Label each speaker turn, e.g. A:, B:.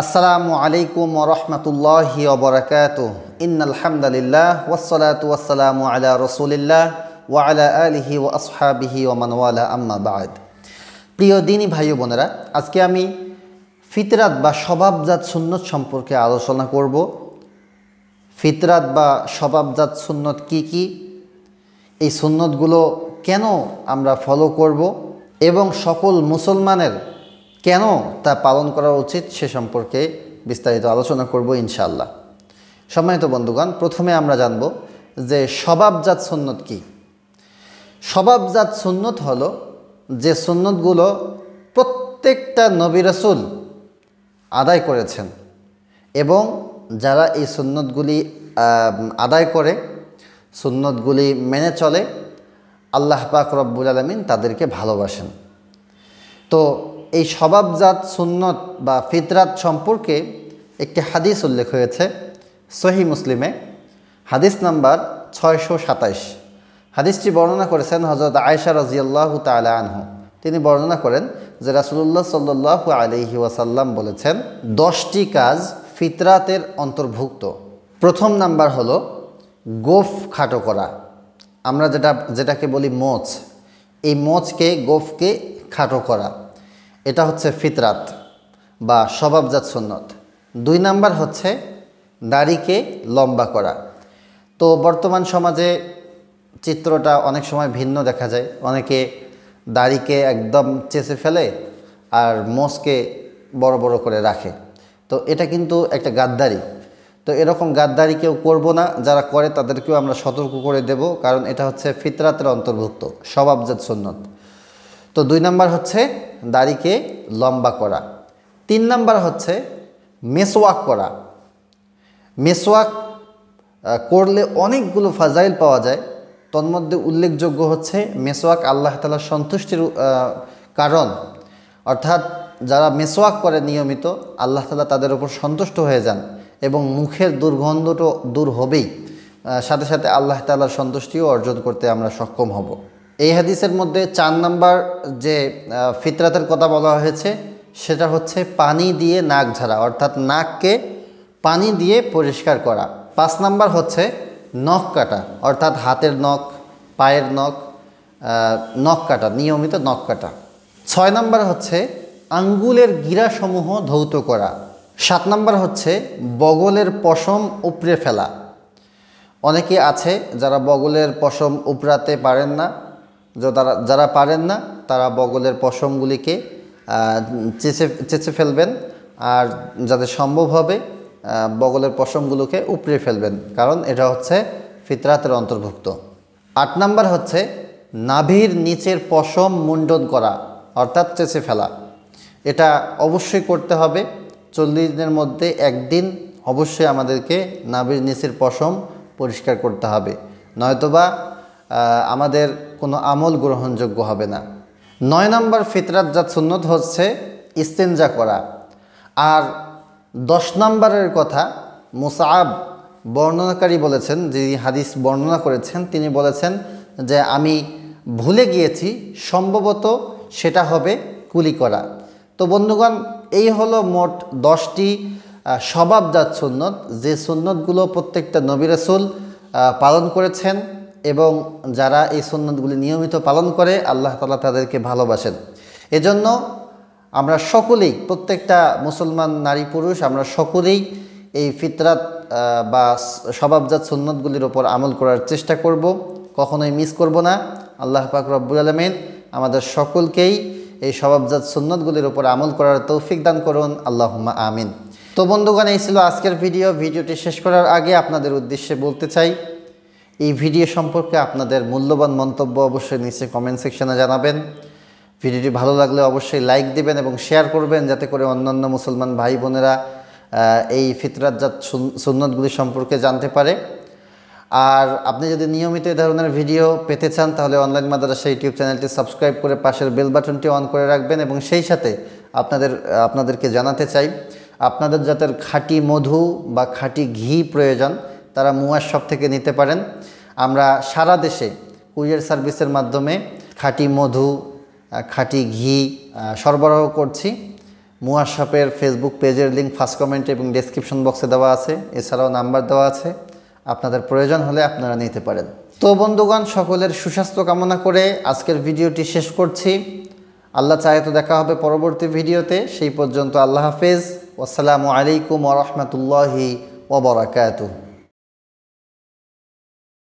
A: আসসালামু আলাইকুম রহমতুল্লাহি অবরাকাত ইন্নালহামদুলিল্লাহ ওসলাত ওয়াসালাম আলা রসুলিল্লাহ আলা আলিহি ও আসহাবিহি ওমানওয়ালা আম্মা বাদ প্রিয় দিনী ভাই বোনেরা আজকে আমি ফিতরাত বা স্বভাবজাত সুন্নত সম্পর্কে আলোচনা করব ফিতরাত বা স্বভাবজাত সুন্নত কি কি এই সুন্নতগুলো কেন আমরা ফলো করব এবং সকল মুসলমানের কেন তা পালন করা উচিত সে সম্পর্কে বিস্তারিত আলোচনা করব ইনশাল্লাহ সম্মানিত বন্ধুগণ প্রথমে আমরা জানব যে স্বভাবজাত সুন্নত কি স্বভাবজাত সুন্নত হল যে সুন্নতগুলো প্রত্যেকটা নবী রসুল আদায় করেছেন এবং যারা এই সুন্নতগুলি আদায় করে সুন্নতগুলি মেনে চলে আল্লাহ পাক রব্বুল আলমিন তাদেরকে ভালোবাসেন তো এই স্বভাবজাত সুন্নত বা ফিতরাত সম্পর্কে একটি হাদিস উল্লেখ হয়েছে সহি মুসলিমে হাদিস নাম্বার ছয়শো সাতাইশ হাদিসটি বর্ণনা করেছেন হজরত আয়সা রাজিয়াল্লাহ তালা আনহু তিনি বর্ণনা করেন যে রাসুল্লাহ সাল্লু আলহি ওয়াসাল্লাম বলেছেন দশটি কাজ ফিতরাতের অন্তর্ভুক্ত প্রথম নাম্বার হলো গোফ খাটো করা আমরা যেটা যেটাকে বলি মোচ এই মোচকে গোফকে খাটো করা এটা হচ্ছে ফিতরাত বা স্বভাবজাত সুন্নত দুই নাম্বার হচ্ছে দাড়িকে লম্বা করা তো বর্তমান সমাজে চিত্রটা অনেক সময় ভিন্ন দেখা যায় অনেকে দাড়িকে একদম চেঁচে ফেলে আর মোষকে বড় বড় করে রাখে তো এটা কিন্তু একটা গাদ্দারি তো এরকম গাদ্দারি কেউ করবো না যারা করে তাদেরকেও আমরা সতর্ক করে দেব কারণ এটা হচ্ছে ফিতরাতের অন্তর্ভুক্ত স্বভাবজাত সুন্নত তো দুই নাম্বার হচ্ছে দাড়িকে লম্বা করা তিন নাম্বার হচ্ছে মেসোয়াক করা মেসোয়াক করলে অনেকগুলো ফাজাইল পাওয়া যায় তন্মধ্যে উল্লেখযোগ্য হচ্ছে মেসোয়াক আল্লাহ তালার সন্তুষ্টির কারণ অর্থাৎ যারা মেসোয়াক করে নিয়মিত আল্লাহ তালা তাদের উপর সন্তুষ্ট হয়ে যান এবং মুখের দুর্গন্ধটা দূর হবেই সাথে সাথে আল্লাহ তালার সন্তুষ্টিও অর্জন করতে আমরা সক্ষম হব এই হাদিসের মধ্যে চার নাম্বার যে ফিতরাতের কথা বলা হয়েছে সেটা হচ্ছে পানি দিয়ে নাক ঝাড়া অর্থাৎ নাককে পানি দিয়ে পরিষ্কার করা পাঁচ নাম্বার হচ্ছে নখ কাটা অর্থাৎ হাতের নখ পায়ের নখ নখ কাটা নিয়মিত নখ কাটা ছয় নাম্বার হচ্ছে আঙ্গুলের গিরাসমূহ ধৌত করা সাত নাম্বার হচ্ছে বগলের পশম উপড়ে ফেলা অনেকে আছে যারা বগলের পশম উপড়াতে পারেন না যারা যারা পারেন না তারা বগলের পশমগুলিকে চেঁচে চেঁচে ফেলবেন আর যাদের সম্ভব হবে বগলের পশমগুলোকে উপড়ে ফেলবেন কারণ এটা হচ্ছে ফিতরাতের অন্তর্ভুক্ত আট নাম্বার হচ্ছে নাভির নিচের পশম মুন্ডন করা অর্থাৎ চেঁচে ফেলা এটা অবশ্যই করতে হবে চল্লিশ দিনের মধ্যে একদিন অবশ্যই আমাদেরকে নাভির নিচের পশম পরিষ্কার করতে হবে নয়তোবা আমাদের কোনো আমল গ্রহণযোগ্য হবে না নয় নম্বর ফিতরাত যা সুন্নত হচ্ছে ইস্তেঞ্জা করা আর দশ নম্বরের কথা মুসাব বর্ণনাকারী বলেছেন যিনি হাদিস বর্ণনা করেছেন তিনি বলেছেন যে আমি ভুলে গিয়েছি সম্ভবত সেটা হবে কুলি করা তো বন্ধুগণ এই হলো মোট দশটি স্বভাবজাত সুন্নত যে সুন্নতগুলো প্রত্যেকটা নবী রসুল পালন করেছেন এবং যারা এই সন্ন্যতগুলি নিয়মিত পালন করে আল্লাহ তালা তাদেরকে ভালোবাসেন এজন্য আমরা সকলেই প্রত্যেকটা মুসলমান নারী পুরুষ আমরা সকলেই এই ফিতরাত বা স্বভাবজাত সুন্নতগুলির ওপর আমল করার চেষ্টা করব কখনোই মিস করব না আল্লাহ পাক রব্বুল আলমেন আমাদের সকলকেই এই স্বভাবজাত সুন্নতগুলির ওপর আমল করার তৌফিক দান করুন আল্লাহ আমিন তো বন্ধুগণ এই ছিল আজকের ভিডিও ভিডিওটি শেষ করার আগে আপনাদের উদ্দেশ্যে বলতে চাই এই ভিডিও সম্পর্কে আপনাদের মূল্যবান মন্তব্য অবশ্যই নিচে কমেন্ট সেকশনে জানাবেন ভিডিওটি ভালো লাগলে অবশ্যই লাইক দিবেন এবং শেয়ার করবেন যাতে করে অন্যান্য মুসলমান ভাই বোনেরা এই ফিতরাতজাত সুন্নতগুলি সম্পর্কে জানতে পারে আর আপনি যদি নিয়মিত এই ধরনের ভিডিও পেতে চান তাহলে অনলাইন মাদ্রাসা ইউটিউব চ্যানেলটি সাবস্ক্রাইব করে পাশের বেল বাটনটি অন করে রাখবেন এবং সেই সাথে আপনাদের আপনাদেরকে জানাতে চাই আপনাদের যাদের খাঁটি মধু বা খাঁটি ঘি প্রয়োজন তারা মুয়ার শপ থেকে নিতে পারেন আমরা সারা দেশে কুরিয়ার সার্ভিসের মাধ্যমে খাঁটি মধু খাঁটি ঘি সরবরাহ করছি মুয়ার শপের ফেসবুক পেজের লিঙ্ক ফার্স্ট কমেন্ট এবং ডেসক্রিপশন বক্সে দেওয়া আছে এছাড়াও নাম্বার দেওয়া আছে আপনাদের প্রয়োজন হলে আপনারা নিতে পারেন তো বন্ধুগণ সকলের সুস্বাস্থ্য কামনা করে আজকের ভিডিওটি শেষ করছি আল্লাহ চায়ে তো দেখা হবে পরবর্তী ভিডিওতে সেই পর্যন্ত আল্লাহ হাফেজ আসসালামু আলাইকুম ও ওবরাকাতুহ